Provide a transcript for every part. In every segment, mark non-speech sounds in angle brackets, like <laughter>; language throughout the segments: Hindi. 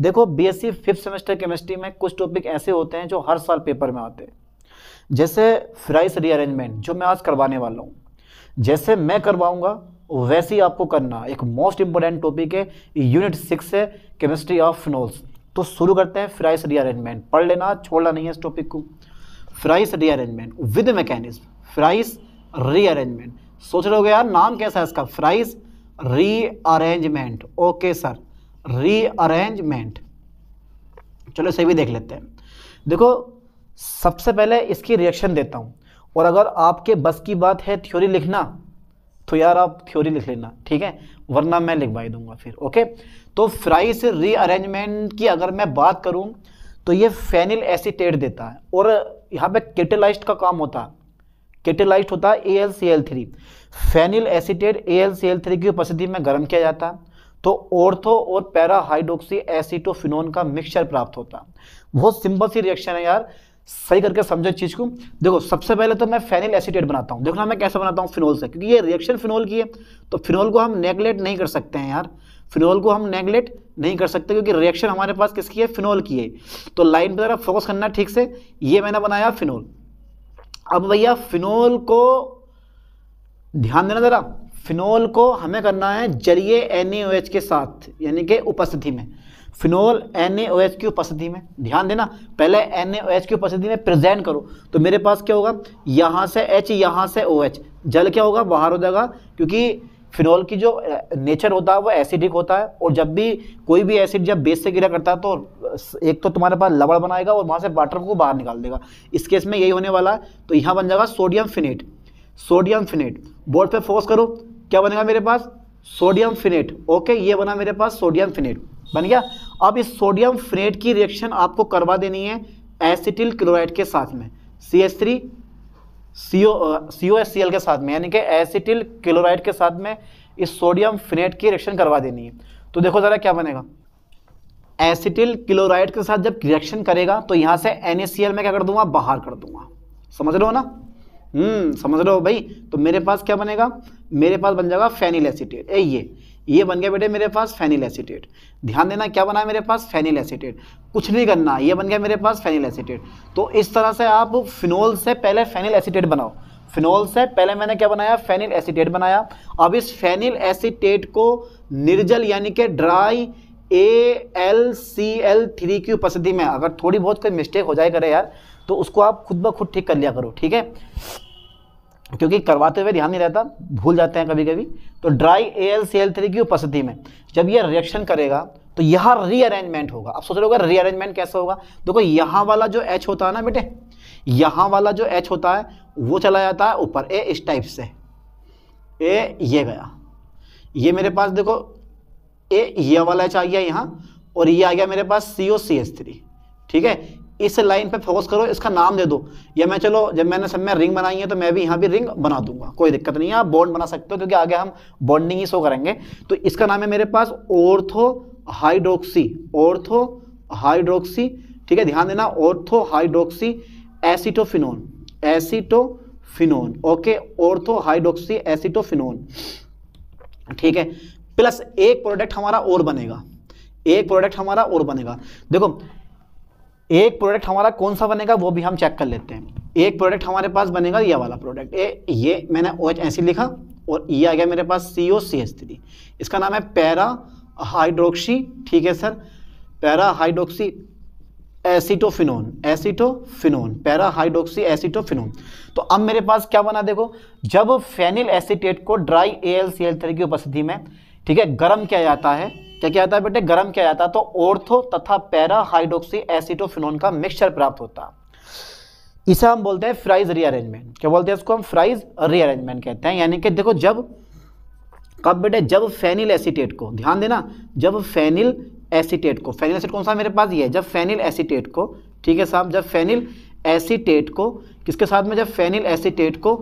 देखो बीएससी फिफ्थ सेमेस्टर केमिस्ट्री में कुछ टॉपिक ऐसे होते हैं जो हर साल पेपर में आते हैं जैसे फ्राइस रीअरेंजमेंट जो मैं आज करवाने वाला हूँ जैसे मैं करवाऊंगा वैसे ही आपको करना एक मोस्ट इंपॉर्टेंट टॉपिक है यूनिट सिक्स है केमिस्ट्री ऑफ फिनोल्स तो शुरू करते हैं फ्राइस रीअरेंजमेंट पढ़ लेना छोड़ना नहीं है इस टॉपिक को Fries rearrangement with mechanism Fries rearrangement सोच रहे हो यार नाम कैसा है इसका Fries rearrangement okay sir rearrangement चलो इसे भी देख लेते हैं देखो सबसे पहले इसकी रिएक्शन देता हूँ और अगर आपके बस की बात है थ्योरी लिखना तो यार आप थ्योरी लिख लेना ठीक है वरना मैं लिखवाई दूंगा फिर ओके तो फ्राइस रीअरेंजमेंट की अगर मैं बात करूँ तो ये फेनिल एसिटेट देता है और यहाँ पे केटेलाइज का काम होता है केटेलाइज होता है A L C L three phenyl acetate A L C L three की उपस्थिति में गर्म किया जाता है तो ओर्थो और पैराहाइड्रोक्सी एसीटोफिनोन का मिक्सचर प्राप्त होता बहुत सिंपल सी रिएक्शन है यार सही करके समझो चीज को देखो सबसे पहले तो मैं फेनिल एसिटेट बनाता हूँ देखो ना मैं कैसे बनाता हूँ फिनोल से क्योंकि ये रिएक्शन फिनोल की है तो फिनोल को हम नेगलेक्ट नहीं कर सकते हैं यार फिनोल को हम नेगलेक्ट नहीं कर सकते क्योंकि रिएक्शन हमारे पास किसकी है फिनोल की है तो लाइन पर जरा फोकस करना ठीक से ये मैंने बनाया फिनोल अब भैया फिनोल को ध्यान देना जरा फिनोल को हमें करना है जलीय एन के साथ यानी कि उपस्थिति में फिनोल एन की उपस्थिति में ध्यान देना पहले एन की उपस्थिति में प्रेजेंट करो तो मेरे पास क्या होगा यहाँ से एच यहाँ से ओ OH. जल क्या होगा बाहर हो जाएगा क्योंकि फिनोल की जो नेचर होता है वो एसिडिक होता है और जब भी कोई भी एसिड जब बेस से गिरा करता है तो एक तो तुम्हारे पास लबड़ बनाएगा और वहाँ से वाटर को बाहर निकाल देगा इस केस में यही होने वाला है तो यहाँ बन जाएगा sodium phenate sodium phenate board पे फोर्स करो क्या बनेगा मेरे पास सोडियम फिनेट ओके ये बना मेरे पास सोडियम फिनेट बन गया अब इस सोडियम फिनेट की रिएक्शन आपको करवा देनी है एसिटिल क्लोराइड के साथ में C S three C O C S C L के साथ में यानी कि एसिटिल क्लोराइड के साथ में इस सोडियम फिनेट की रिएक्शन करवा देनी है तो देखो ज़रा क्या बनेगा एसिटिल क्लोराइड के साथ जब रिएक्शन करेगा तो यहाँ से एन में क्या कर दूंगा बाहर कर दूंगा समझ लो ना हम्म, समझ रहे हो भाई तो मेरे पास क्या बनेगा मेरे पास बन जाएगा फेनिल एसिटेट ए ये ये बन गया बेटे मेरे पास फेनिल एसिटेट ध्यान देना क्या बना है मेरे पास फेनिल एसिटेट कुछ नहीं करना ये बन गया मेरे पास फेनिल एसिटेट तो इस तरह से आप फिनोल से पहले फेनिल एसिटेट बनाओ फिनोल से पहले मैंने क्या बनाया फेनिल एसिटेट बनाया अब इस फेनिल एसिटेट को निर्जल यानी कि dry A L C L three की उपस्थिति में अगर थोड़ी बहुत कोई मिस्टेक हो जाए करे यार तो उसको आप खुद ब खुद ठीक कर लिया करो ठीक है क्योंकि करवाते हुए ध्यान नहीं रहता भूल जाते हैं कभी कभी तो dry A L C L three की उपस्थिति में जब यह रिएक्शन करेगा तो यहाँ रीअरेंजमेंट होगा आप सोच रहे होगा रीअरेंजमेंट कैसे होगा देखो यहाँ वाला जो एच होता है ना बेटे यहाँ वाला जो एच होता है वो चला जाता है ऊपर ए इस टाइप से ए ये गया ये मेरे पास देखो ए ये वाला एच आ गया यहाँ और ये आ गया मेरे पास सी ओ सी एच थ्री ठीक है इस लाइन पे फोकस करो इसका नाम दे दो या मैं चलो जब मैंने सब में रिंग बनाई है तो मैं भी यहाँ भी रिंग बना दूंगा कोई दिक्कत नहीं है आप बॉन्ड बना सकते हो क्योंकि आगे हम बॉन्डिंग ही शो करेंगे तो इसका नाम है मेरे पास ओर्थो हाइड्रोक्सी ओर्थो हाइड्रोक्सी ठीक है ध्यान देना ortho hydroxy acetophenone acetophenone okay ortho hydroxy acetophenone ठीक है प्लस एक प्रोडक्ट हमारा और बनेगा एक प्रोडक्ट हमारा और बनेगा देखो एक प्रोडक्ट हमारा कौन सा बनेगा वो भी हम चेक कर लेते हैं एक प्रोडक्ट हमारे पास बनेगा यह वाला प्रोडक्ट ए ये मैंने ओ एच ऐसे लिखा और ये e आ गया मेरे पास सी ओ सी एच थ्री इसका नाम है पैरा हाइड्रोक्सी ठीक है sir para hydroxy acetophenone acetophenone para hydroxy acetophenone तो अब मेरे पास क्या बना देखो जब फेनिल एसिटेट को dry A L C L three की उपस्थिति में ठीक है गर्म किया जाता है क्या क्या आता है बेटे गर्म किया जाता तो ओर्थो तथा पैरा हाइड्रोक्सी एसिटोफिनोन का मिक्सचर प्राप्त होता है इसे हम बोलते हैं फ्राइज रीअरेंजमेंट क्या बोलते हैं इसको हम फ्राइज रीअरेंजमेंट कहते हैं यानी कि देखो जब कब बेटे जब फेनिल एसिटेट को ध्यान देना जब फेनिल एसिटेट को फेनिल एसिड कौन सा मेरे पास ये है जब फेनिल एसिटेट को ठीक है साहब जब फेनिल एसिटेट को किसके साथ में जब फेनिल एसिटेट को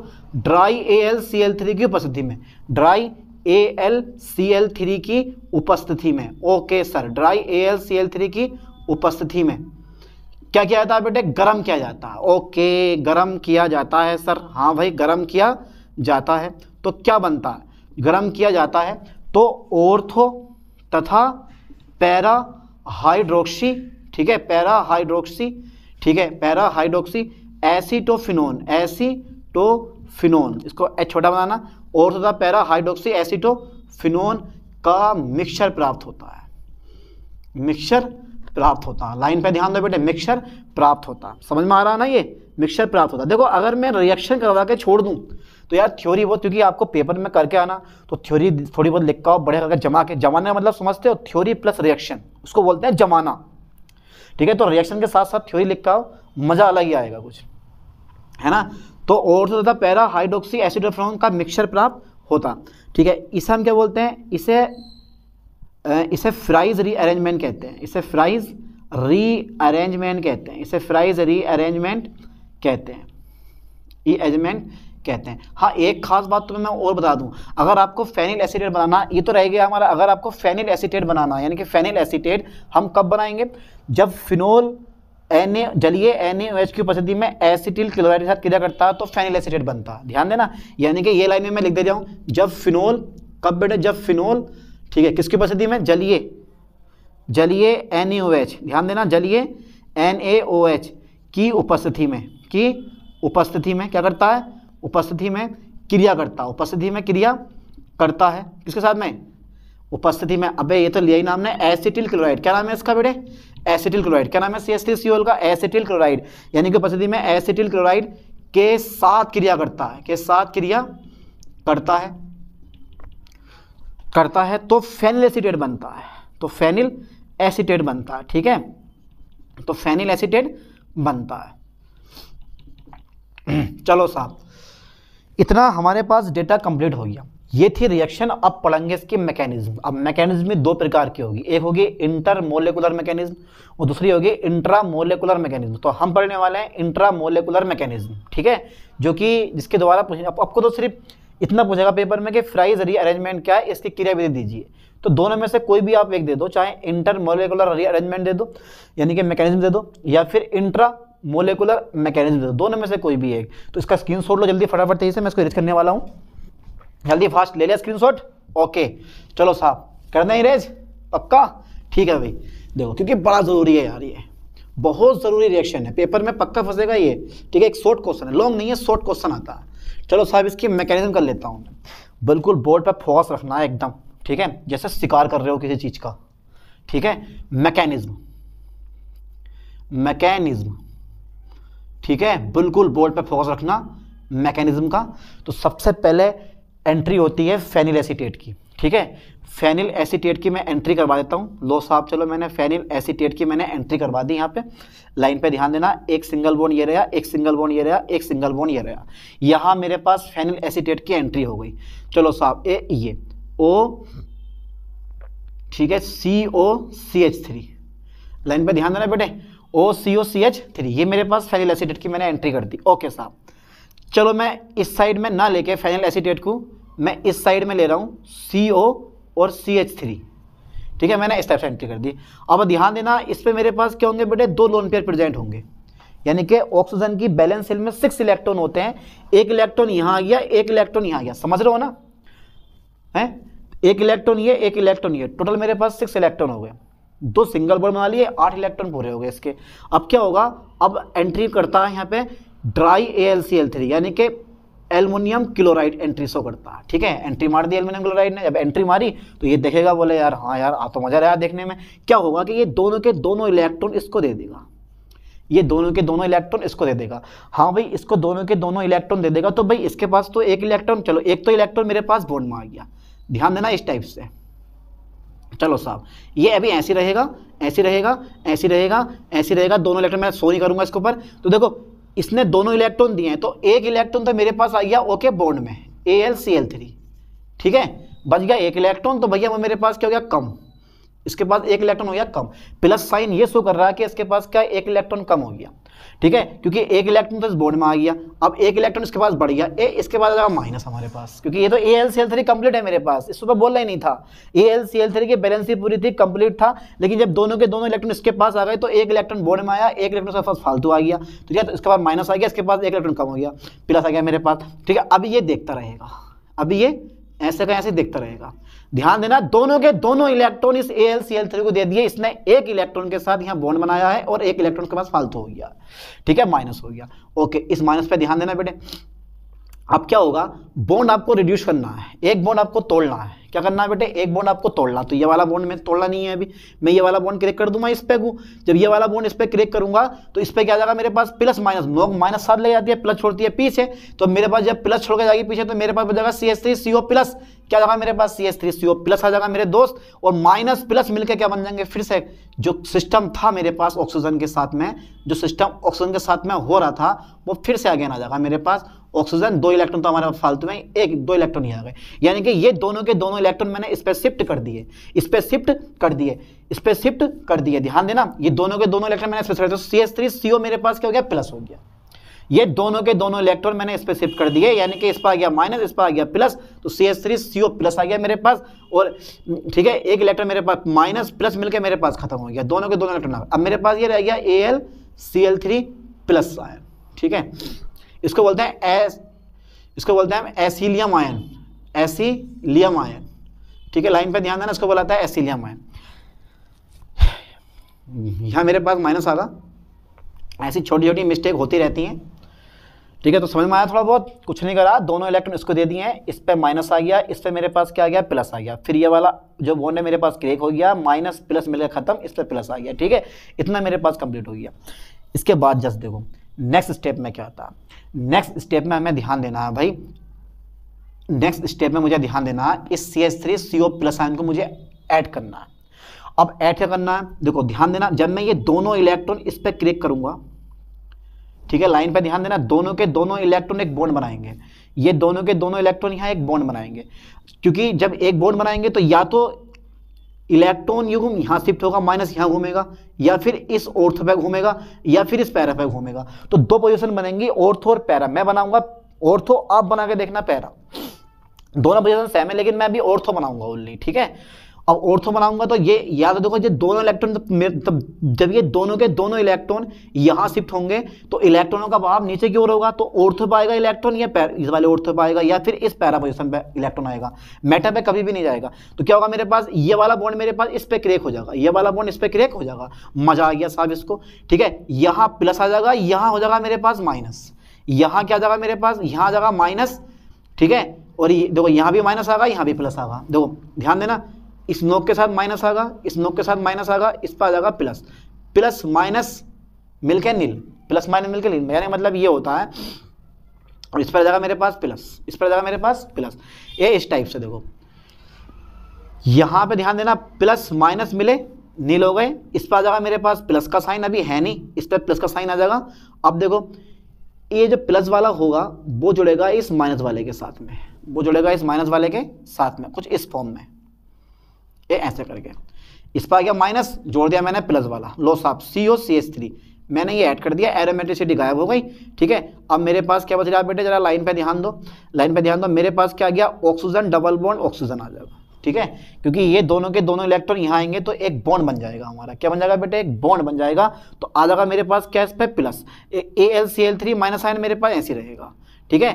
ड्राई ए की उपस्थिति में dry A L C L three की उपस्थिति में okay sir dry A L C L three की उपस्थिति में क्या किया जाता है बेटे गर्म किया जाता है ओके गर्म किया जाता है सर हाँ भाई गर्म किया जाता है तो क्या बनता है गर्म किया जाता है तो ओर्थो तथा पैरा हाइड्रोक्सी ठीक है पैरा हाइड्रोक्सी ठीक है पैरा हाइड्रोक्सी एसीटोफिनोन एसीटोफिनोन इसको एच छोटा बनाना और तथा पैरा हाइड्रोक्सी एसिटोफिनोन का मिक्सचर प्राप्त होता है मिक्सचर प्राप्त होता है लाइन पे ध्यान दो बेटे मिक्सचर प्राप्त होता है समझ में आ रहा ना ये मिक्सचर प्राप्त होता है देखो अगर मैं रिएक्शन करवा के छोड़ दूँ तो यार थ्योरी बहुत क्योंकि आपको पेपर में करके आना तो थ्योरी थोड़ी बहुत लिख का बड़े करके जमा के जमाने का मतलब समझते हो थ्योरी प्लस रिएक्शन उसको बोलते हैं जमाना ठीक है तो रिएक्शन के साथ साथ थ्योरी लिख का मज़ा अलग ही आएगा कुछ है ना तो ऑर्थो तथा पैरा हाइड्रोक्सी एसिडोफ्रॉन का मिक्सचर प्राप्त होता ठीक है इसे हम क्या बोलते हैं इसे इसे फ्राइज रीअरेंजमेंट कहते हैं इसे फ्राइज रीअरेंजमेंट कहते हैं इसे फ्राइज रीअरेंजमेंट कहते हैं रीअरेंजमेंट कहते हैं हाँ एक खास बात तुम्हें तो मैं और बता दूं अगर आपको फेनिल एसिटेट बनाना ये तो रह गया हमारा अगर आपको फेनिल एसिटेट बनाना यानी कि फेनिल एसिटेट हम कब बनाएंगे जब फिनोल एन जलीय एन की उपस्थिति में एसिटिल क्लोराइड के साथ क्रिया करता तो फेनिल एसिटेट बनता ध्यान देना यानी कि ये लाइन में मैं लिख दे रहा हूँ जब फिनोल कब बेटा जब फिनोल ठीक है किसकी उपस्थिति में जलीय जलीय एन ध्यान देना जलीय एन की उपस्थिति में की उपस्थिति में क्या करता है उपस्थिति में क्रिया करता उपस्थिति में क्रिया करता है किसके साथ में उपस्थिति में अबे ये तो लिया ही नाम ने एसिटिल क्लोराइड क्या नाम है इसका बेटे एसिटिल क्लोराइड क्या नाम है सी एस टी सी ओल का एसिटिल क्लोराइड यानी कि उपस्थिति में एसिटिल क्लोराइड के साथ क्रिया करता है के साथ क्रिया करता है करता है तो फेनिल एसिटेट बनता है तो फेनिल एसिटेट बनता है ठीक है तो फेनिल एसिटेट बनता है <clears throat> चलो साहब इतना हमारे पास डेटा कंप्लीट हो गया ये थी रिएक्शन अब पढ़ेंगे इसके मैकेनिज्म अब मैकेनिज्म दो प्रकार की होगी एक होगी इंटरमोलिकुलर मैकेनिज्म और दूसरी होगी इंट्रामोलिकुलर मैकेनिज्म तो हम पढ़ने वाले हैं इंट्रामोलिकुलर मैकेनिज्म ठीक है जो कि जिसके द्वारा आप, आपको तो सिर्फ इतना पूछेगा पेपर में कि फ्राई जरिए अरेंजमेंट क्या है इसकी क्रिया दीजिए तो दोनों में से कोई भी आप एक दे दो चाहे इंटरमोलिकुलर अरेंजमेंट दे दो यानी कि मैकेनिज्म दे दो या फिर इंट्रा मोलिकुलर मैकेनिज्म दे दो दोनों में से कोई भी एक तो इसका स्क्रीन लो जल्दी फटाफट से मैं इसको रिच करने वाला हूँ जल्दी फास्ट ले लिया स्क्रीनशॉट ओके चलो साहब करना ही रेज पक्का ठीक है भाई देखो क्योंकि बड़ा ज़रूरी है यार ये बहुत ज़रूरी रिएक्शन है पेपर में पक्का फंसेगा ये ठीक है एक शॉर्ट क्वेश्चन है लॉन्ग नहीं है शॉर्ट क्वेश्चन आता है चलो साहब इसकी मैकेनिज्म कर लेता हूँ बिल्कुल बोर्ड पर फोकस रखना है एकदम ठीक है जैसे शिकार कर रहे हो किसी चीज़ का ठीक है मैकेनिज्म मैकेनिज्म ठीक है बिल्कुल बोर्ड पर फोकस रखना मैकेनिज्म का तो सबसे पहले एंट्री होती है फेनिल एसीटेट की ठीक है फेनिल एसीटेट की मैं एंट्री करवा देता हूँ लो साहब चलो मैंने फेनिल एसीटेट की मैंने एंट्री करवा दी यहाँ पे लाइन पे ध्यान देना एक सिंगल बोन ये रहा एक सिंगल बोन ये रहा एक सिंगल बोन ये रहा यहाँ मेरे पास फेनिल एसीटेट की एंट्री हो गई चलो साहब ए ये ओ ठीक है C O C H three line पे ध्यान देना बेटे ओ सी ओ सी एच थ्री ये मेरे पास फेनिल एसीटेट की मैंने एंट्री कर दी ओके साहब चलो मैं इस साइड में ना लेके फाइनल एसिडेट को मैं इस साइड में ले रहा हूँ सी ओ और सी एच थ्री ठीक है मैंने इस से एंट्री कर दी अब ध्यान देना इस पर मेरे पास क्या होंगे बेटे दो लोन पेयर प्रेजेंट होंगे यानी कि ऑक्सीजन की बैलेंस सेल में सिक्स इलेक्ट्रॉन होते हैं एक इलेक्ट्रॉन यहाँ आ गया एक इलेक्ट्रॉन यहाँ आ गया समझ रहे हो ना है एक इलेक्ट्रॉन ये एक इलेक्ट्रॉन ये टोटल मेरे पास सिक्स इलेक्ट्रॉन हो गए दो सिंगल बोर्ड बना लिए आठ इलेक्ट्रॉन पूरे हो गए इसके अब क्या होगा अब एंट्री करता है यहाँ पे dry A L C L three यानी कि एल्युमिनियम क्लोराइड एंट्री शो करता है ठीक है एंट्री मार दी एल्युमिनियम क्लोराइड ने जब एंट्री मारी तो ये देखेगा बोले यार हाँ यार आ तो मज़ा रहा देखने में क्या होगा कि ये दोनों के दोनों इलेक्ट्रॉन इसको दे देगा ये दोनों के दोनों इलेक्ट्रॉन इसको दे देगा हाँ भाई इसको दोनों के दोनों इलेक्ट्रॉन दे देगा तो भाई इसके पास तो एक इलेक्ट्रॉन चलो एक तो इलेक्ट्रॉन मेरे पास बोन में आ गया ध्यान देना इस टाइप से चलो साहब ये अभी ऐसी रहेगा ऐसी रहेगा ऐसी रहेगा ऐसी रहेगा दोनों इलेक्ट्रॉन मैं सो नहीं करूंगा इसके ऊपर तो देखो इसने दोनों इलेक्ट्रॉन दिए हैं तो एक इलेक्ट्रॉन तो मेरे पास आ गया ओके बॉन्ड में A L C L three ठीक है बच गया एक इलेक्ट्रॉन तो भैया वो मेरे पास क्या हो गया कम इसके पास एक इलेक्ट्रॉन हो गया कम प्लस साइन ये शो कर रहा है कि इसके पास क्या एक इलेक्ट्रॉन कम हो गया ठीक है क्योंकि एक इलेक्ट्रॉन तो इस बोर्ड में आ गया अब एक इलेक्ट्रॉन इसके पास बढ़ गया ए इसके बाद आ माइनस हमारे पास क्योंकि ये तो A L C L three complete है मेरे पास इसको तो बोला ही नहीं था A L C L three की बैलेंस ही पूरी थी कंप्लीट था लेकिन जब दोनों के दोनों इलेक्ट्रॉन इसके पास आ गए तो एक इलेक्ट्रॉन बोर्ड में आया एक इलेक्ट्रॉन उसके पास फालतू आ गया तो क्या तो इसके बाद माइनस आ गया इसके पास एक इलेक्ट्रॉन कम हो गया प्लस आ गया मेरे पास ठीक है अब ये देखता रहेगा अब ये ऐसे का ऐसे देखता रहेगा ध्यान देना दोनों के दोनों इलेक्ट्रॉन इस ए थ्री को दे दिए इसने एक इलेक्ट्रॉन के साथ यहाँ बॉन्ड बनाया है और एक इलेक्ट्रॉन के पास फालतू हो गया ठीक है माइनस हो गया ओके इस माइनस पे ध्यान देना बेटे अब क्या होगा बॉन्ड आपको रिड्यूस करना है एक बॉन्ड आपको तोड़ना है क्या करना है बेटे एक बॉन्ड आपको तोड़ना तो ये वाला बॉन्ड मैं तोड़ना नहीं है अभी मैं ये वाला बॉन्ड क्रिएट कर दूंगा इस पे को जब ये वाला बॉन्ड इस पर क्रिएट करूंगा तो इस पर क्या जाएगा मेरे पास प्लस माइनस नोक माइनस सात ले जाती है प्लस छोड़ती है पीछे तो मेरे पास जब प्लस छोड़ के जाएगी पीछे तो मेरे पास हो जाएगा C S three C O plus क्या जाएगा मेरे पास C S three C O plus आ जाएगा मेरे दोस्त और माइनस प्लस मिलकर क्या बन जाएंगे फिर से जो सिस्टम था मेरे पास ऑक्सीजन के साथ में जो सिस्टम ऑक्सीजन के साथ में हो रहा था वो फिर से अगेन आ जाएगा मेरे पास ऑक्सीजन दो इलेक्ट्रॉन तो हमारे पास फालतू में एक दो इलेक्ट्रॉन ही आ गए यानी कि ये दोनों के दोनों इलेक्ट्रॉन मैंने इस पर शिफ्ट कर दिए इस पर शिफ्ट कर दिए इस पर शिफ्ट कर दिए ध्यान देना ये दोनों के दोनों इलेक्ट्रॉन मैंने सी एस थ्री सी ओ मेरे पास क्या हो गया प्लस हो गया ये दोनों के दोनों इलेक्ट्रॉन मैंने इस पर शिफ्ट कर दिए यानी कि इस पर आ गया माइनस इस पर आ गया प्लस तो C S three C O plus आ गया मेरे पास और ठीक है एक इलेक्ट्रॉन मेरे पास माइनस प्लस मिलकर मेरे पास खत्म हो गया दोनों के दोनों इलेक्ट्रॉन अब मेरे पास ये रह गया A L C L three plus आया ठीक है इसको बोलते हैं एस इसको बोलते हैं एसीलियम आयन एसीलियम आयन ठीक है लाइन पे ध्यान देना इसको बोलाता है एसीलियम आयन यहाँ मेरे पास माइनस आ रहा ऐसी छोटी छोटी मिस्टेक होती रहती हैं ठीक है तो समझ में आया थोड़ा बहुत कुछ नहीं करा दोनों इलेक्ट्रॉन इसको दे दिए हैं इस पर माइनस आ गया इस पर मेरे पास क्या आ गया प्लस आ गया फिर ये वाला जो बॉन्ड है मेरे पास क्रेक हो गया माइनस प्लस मिल गया खत्म इस पर प्लस आ गया ठीक है इतना मेरे पास कंप्लीट हो गया इसके बाद जस्ट देखो नेक्स्ट स्टेप में क्या होता नेक्स्ट स्टेप में हमें ध्यान देना है भाई नेक्स्ट स्टेप में मुझे ध्यान देना है इस C S three C O plus ion को मुझे ऐड करना है अब ऐड क्या करना है देखो ध्यान देना जब मैं ये दोनों इलेक्ट्रॉन इस पर क्लिक करूंगा ठीक है लाइन पे ध्यान देना दोनों के दोनों इलेक्ट्रॉन एक बॉन्ड बनाएंगे ये दोनों के दोनों इलेक्ट्रॉन यहाँ एक बॉन्ड बनाएंगे क्योंकि जब एक बॉन्ड बनाएंगे तो या तो इलेक्ट्रॉन युग्म यहां शिफ्ट होगा माइनस यहां घूमेगा या फिर इस ऑर्थो पे घूमेगा या फिर इस पैरा पे घूमेगा तो दो पोजिशन बनेंगी ऑर्थो और पैरा मैं बनाऊंगा ऑर्थो आप बना के देखना पैरा दोनों पोजिशन सेम है लेकिन मैं अभी ऑर्थो बनाऊंगा ओनली ठीक है अब ऑर्थो बनाऊंगा तो ये याद देखो ये दोनों इलेक्ट्रॉन तब जब ये दोनों के दोनों इलेक्ट्रॉन यहाँ शिफ्ट होंगे तो इलेक्ट्रॉनों का भाव नीचे की ओर होगा तो ऑर्थो पाएगा इलेक्ट्रॉन या पैर इस वाले ऑर्थो पाएगा या फिर इस पैरा पोजिशन पर इलेक्ट्रॉन आएगा मेटा पे कभी भी नहीं जाएगा तो क्या होगा मेरे पास ये वाला बॉन्ड मेरे पास इस पर क्रेक हो जाएगा ये वाला बॉन्ड इस पर क्रेक हो जाएगा मजा आ गया साहब इसको ठीक है यहाँ प्लस आ जाएगा यहाँ हो जाएगा मेरे पास माइनस यहाँ क्या आ जाएगा मेरे पास यहाँ आ जाएगा माइनस ठीक है और ये देखो यहाँ भी माइनस आएगा यहाँ भी प्लस आएगा देखो ध्यान देना इस नोक के साथ माइनस आगा इस नोक के साथ माइनस आगा इस पर आ जाएगा प्लस प्लस माइनस मिलके नील प्लस माइनस मिलके नील यानी मतलब ये होता है और इस पर आ जाएगा मेरे पास प्लस इस पर आ जाएगा मेरे पास प्लस ये इस टाइप से देखो यहाँ पे ध्यान देना प्लस माइनस मिले नील हो गए इस पर आ जाएगा मेरे पास प्लस का साइन अभी है नहीं इस पर प्लस का साइन आ जाएगा अब देखो ये जो प्लस वाला होगा वो जुड़ेगा इस माइनस वाले के साथ में वो जुड़ेगा इस माइनस वाले के साथ में कुछ इस फॉर्म में ये ऐसे करके इस पर आ गया माइनस जोड़ दिया मैंने प्लस वाला लो साफ सी ओ सी एस थ्री मैंने ये ऐड कर दिया एरोमेटिसिटी गायब हो गई ठीक है अब मेरे पास क्या बच रहा है बेटे जरा लाइन पे ध्यान दो लाइन पे ध्यान दो मेरे पास क्या आ गया ऑक्सीजन डबल बॉन्ड ऑक्सीजन आ जाएगा ठीक है क्योंकि ये दोनों के दोनों इलेक्ट्रॉन यहाँ आएंगे तो एक बॉन्ड बन जाएगा हमारा क्या बन जाएगा बेटे एक बॉन्ड बन जाएगा तो आ जाएगा मेरे पास क्या इस पर plus A L C L three minus ion मेरे पास ऐसे रहेगा ठीक है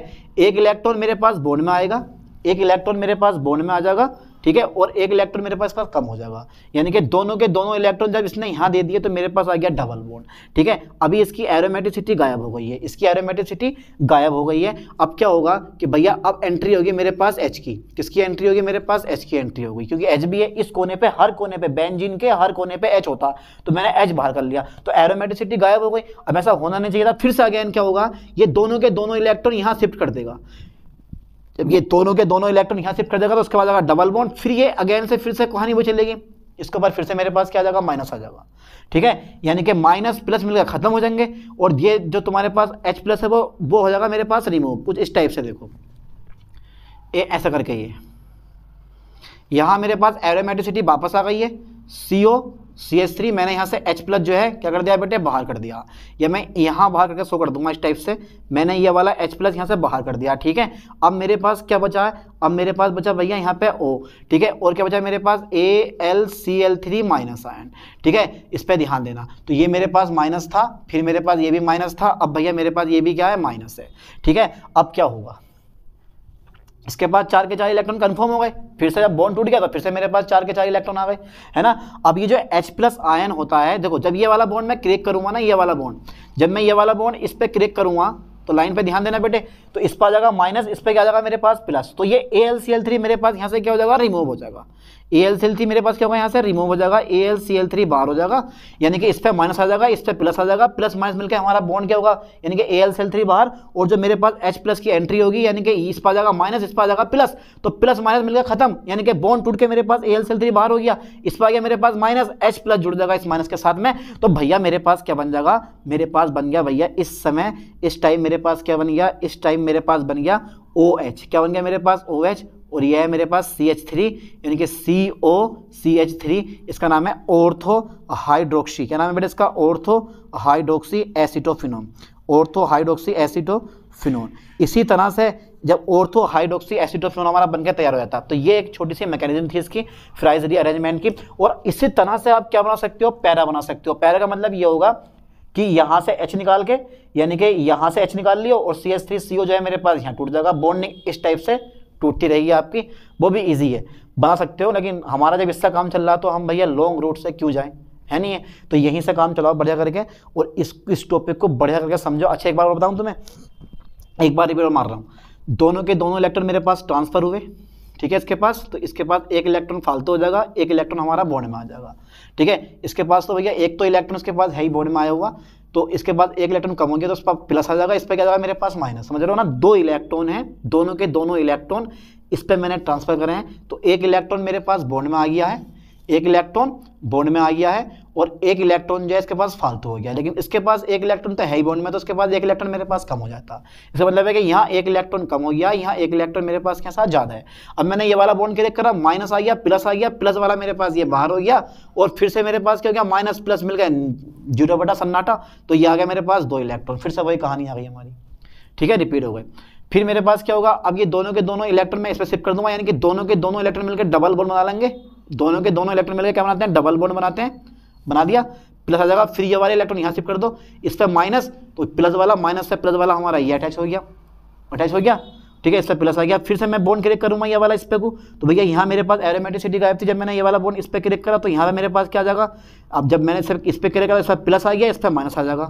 एक इलेक्ट्रॉन मेरे पास बॉन्ड में आएगा एक इलेक्ट्रॉन मेरे पास बॉन्ड में आ जाएगा ठीक है और एक इलेक्ट्रॉन मेरे पास पास कम हो जाएगा यानी कि दोनों के दोनों इलेक्ट्रॉन जब इसने यहाँ दे दिए तो मेरे पास आ गया डबल बोन ठीक है अभी इसकी एरोमेटिसिटी गायब हो गई है इसकी एरोमेटिसिटी गायब हो गई है अब क्या होगा कि भैया अब एंट्री होगी मेरे पास एच की किसकी एंट्री होगी मेरे पास एच की एंट्री होगी क्योंकि एच भी है इस कोने पर हर कोने पर बेंजीन के हर कोने पर एच होता तो मैंने एच बाहर कर लिया तो एरोमेटिसिटी गायब हो गई अब ऐसा होना नहीं चाहिए था फिर से अगेन क्या होगा ये दोनों के दोनों इलेक्ट्रॉन यहाँ शिफ्ट कर देगा जब ये दोनों के दोनों इलेक्ट्रॉन यहाँ शिफ्ट कर देगा तो उसके बाद आएगा डबल बॉन्ड फिर ये अगेन से फिर से कहानी वो चलेगी इसके ऊपर फिर से मेरे पास क्या आ जाएगा माइनस आ जाएगा ठीक है यानी कि माइनस प्लस मिलकर खत्म हो जाएंगे और ये जो तुम्हारे पास एच प्लस है वो वो हो जाएगा मेरे पास रिमूव कुछ इस टाइप से देखो ये ऐसा करके ये यहाँ मेरे पास एरोमेटिसिटी वापस आ गई है C O C S three मैंने यहाँ से H प्लस जो है क्या कर दिया बेटे बाहर कर दिया या मैं यहाँ बाहर करके सो कर दूंगा इस टाइप से मैंने ये वाला H प्लस यहाँ से बाहर कर दिया ठीक है अब मेरे पास क्या बचा है अब मेरे पास बचा भैया यहाँ पे O ठीक है और क्या बचा है मेरे पास A L C L three minus ion ठीक है इस पर ध्यान देना तो ये मेरे पास माइनस था फिर मेरे पास ये भी माइनस था अब भैया मेरे पास ये भी क्या है माइनस है ठीक है अब क्या होगा इसके बाद चार के चार इलेक्ट्रॉन कंफर्म हो गए फिर से जब बॉन्ड टूट गया तो फिर से मेरे पास चार के चार इलेक्ट्रॉन आ गए है ना अब ये जो H प्लस आयन होता है देखो जब ये वाला बॉन्ड मैं क्रेक करूँगा ना ये वाला बॉन्ड जब मैं ये वाला बॉन्ड इस पर क्रेक करूंगा तो लाइन पे ध्यान देना बेटे तो इस पर आ जाएगा माइनस इस पर क्या आ जाएगा मेरे पास प्लस तो ये ए मेरे पास यहाँ से क्या हो जाएगा रिमूव हो जाएगा A L C L three मेरे पास क्या होगा यहाँ से रिमूव हो जाएगा A L C L three बाहर हो जाएगा यानी कि इस पर माइनस आ जाएगा इस पर प्लस आ जाएगा प्लस माइनस मिलकर हमारा बॉन्ड क्या होगा यानी कि A L C L three बाहर और जो मेरे पास एच प्लस की एंट्री होगी यानी कि इस पर आ जाएगा माइनस इस पर आ जाएगा प्लस तो प्लस माइनस मिलकर खत्म यानी कि बॉन्ड टूट के मेरे पास A L C L three बाहर हो गया इस पर आ गया मेरे पास माइनस एच प्लस जुड़ जाएगा इस माइनस के साथ में तो भैया मेरे पास क्या बन जाएगा मेरे पास बन गया भैया इस समय इस टाइम मेरे पास क्या बन गया इस टाइम मेरे पास बन गया ओ OH. क्या बन गया मेरे पास ओ OH, और यह है मेरे पास सी एच थ्री यानी कि सी ओ सी एच थ्री इसका नाम है ओर्थो हाइड्रोक्सी क्या नाम है बेटा इसका ortho hydroxy acetophenone ortho hydroxy acetophenone इसी तरह से जब ओर्थो हाइड्रोक्सी एसिडोफिनोन हमारा बनकर तैयार हो जाता है तो ये एक छोटी सी मैकेनिज्म थी इसकी फ्राइजरी अरेंजमेंट की और इसी तरह से आप क्या बना सकते हो पैरा बना सकते हो पैरा का मतलब ये होगा कि यहाँ से H निकाल के यानी कि यहाँ से H निकाल लियो और सी एस थ्री सी ओ जो है मेरे पास यहाँ टूट जाएगा बॉन्डिंग इस टाइप से टूटती रहेगी आपकी वो भी ईजी है बना सकते हो लेकिन हमारा जब इसका काम चल रहा तो हम भैया लॉन्ग रूट से क्यों जाएँ है नहीं है तो यहीं से काम चलाओ बढ़िया करके और इस इस टॉपिक को बढ़िया करके समझो अच्छा एक बार और बताऊँ तुम्हें एक बार रिपीट मार रहा हूँ दोनों के दोनों इलेक्ट्रॉन मेरे पास ट्रांसफ़र हुए ठीक है इसके पास तो इसके पास एक इलेक्ट्रॉन फालतू हो जाएगा एक इलेक्ट्रॉन हमारा बॉन्ड में आ जाएगा ठीक है इसके पास तो भैया एक तो इलेक्ट्रॉन उसके पास है ही बॉन्ड में आया हुआ तो इसके बाद एक इलेक्ट्रॉन कम होंगे तो उस पर प्लस आ जाएगा इस पर क्या जाएगा मेरे पास माइनस समझ रहे हो ना दो इलेक्ट्रॉन हैं दोनों के दोनों इलेक्ट्रॉन इस पर मैंने ट्रांसफर करे हैं तो एक इलेक्ट्रॉन मेरे पास बॉन्ड में आ गया है एक इलेक्ट्रॉन बॉन्ड में आ गया है और एक इलेक्ट्रॉन जो है इसके पास फालतू हो गया लेकिन इसके पास एक इलेक्ट्रॉन तो है ही बॉन्ड में तो उसके पास एक इलेक्ट्रॉन मेरे पास कम हो जाता इसका मतलब है कि यहाँ एक इलेक्ट्रॉन कम हो गया यहाँ एक इलेक्ट्रॉन मेरे पास के साथ ज़्यादा है अब मैंने ये वाला बॉन्ड देख करा माइनस आ गया प्लस आ गया प्लस वाला मेरे पास ये बाहर हो गया और फिर से मेरे पास क्या हो गया माइनस प्लस मिल गया जीरो बटा सन्नाटा तो ये आ गया मेरे पास दो इलेक्ट्रॉन फिर से वही कहानी आ गई हमारी ठीक है रिपीट हो गई फिर मेरे पास क्या होगा अब ये दोनों के दोनों इलेक्ट्रॉन में स्पेसिफिक कर दूंगा यानी कि दोनों के दोनों इलेक्ट्रॉन मिलकर डबल बॉन्ड बना लेंगे दोनों के दोनों इलेक्ट्रॉन मिलकर क्या बनाते हैं डबल बॉन्ड बनाते हैं बना दिया प्लस आ जाएगा फिर ये वाले इलेक्ट्रॉन यहाँ शिफ्ट कर दो इस पर माइनस तो प्लस वाला माइनस से प्लस वाला हमारा ये अटैच हो गया अटैच हो गया ठीक है इस पर प्लस आ गया फिर से मैं बोन क्रिएट करूँगा ये वाला इस पे को तो भैया यहाँ मेरे पास एरोमेटिसिटी गायब थी जब मैंने ये वाला बोन इस पर क्रिएट करा तो यहाँ पर मेरे पास क्या आ जाएगा अब जब मैंने सिर्फ इस पर क्रिएट करा तो इस पर प्लस आ गया इस पर माइनस आ जाएगा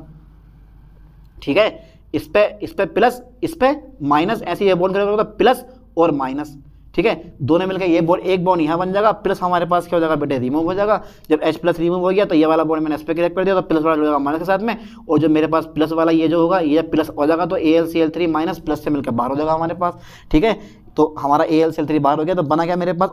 ठीक है इस पर इस पर प्लस इस पर माइनस ऐसे ये बोन क्रिएट करूँगा प्लस और माइनस ठीक है दोनों मिलकर ये बॉन्ड एक बॉन्ड यहाँ बन जाएगा प्लस हमारे पास क्या हो जाएगा बेटे रिमूव हो जाएगा जब एच प्लस रिमूव हो गया तो ये वाला बॉन्ड मैंने एस पे करेक्ट कर दिया तो प्लस वाला जुड़ेगा माइनस के साथ में और जो मेरे पास प्लस वाला ये जो होगा ये प्लस हो जाएगा तो A L C L three minus plus से मिलकर बाहर हो जाएगा हमारे पास ठीक है तो हमारा A L C L three बाहर हो गया तो बना गया मेरे पास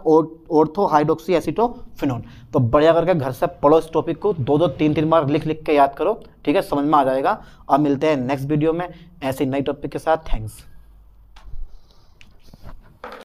ओर्थो हाइड्रोक्सी एसिटोफिनोन तो बढ़िया करके घर से पढ़ो इस टॉपिक को दो दो तीन तीन बार लिख लिख के याद करो ठीक है समझ में आ जाएगा अब मिलते हैं नेक्स्ट वीडियो में ऐसे नई टॉपिक के साथ थैंक्स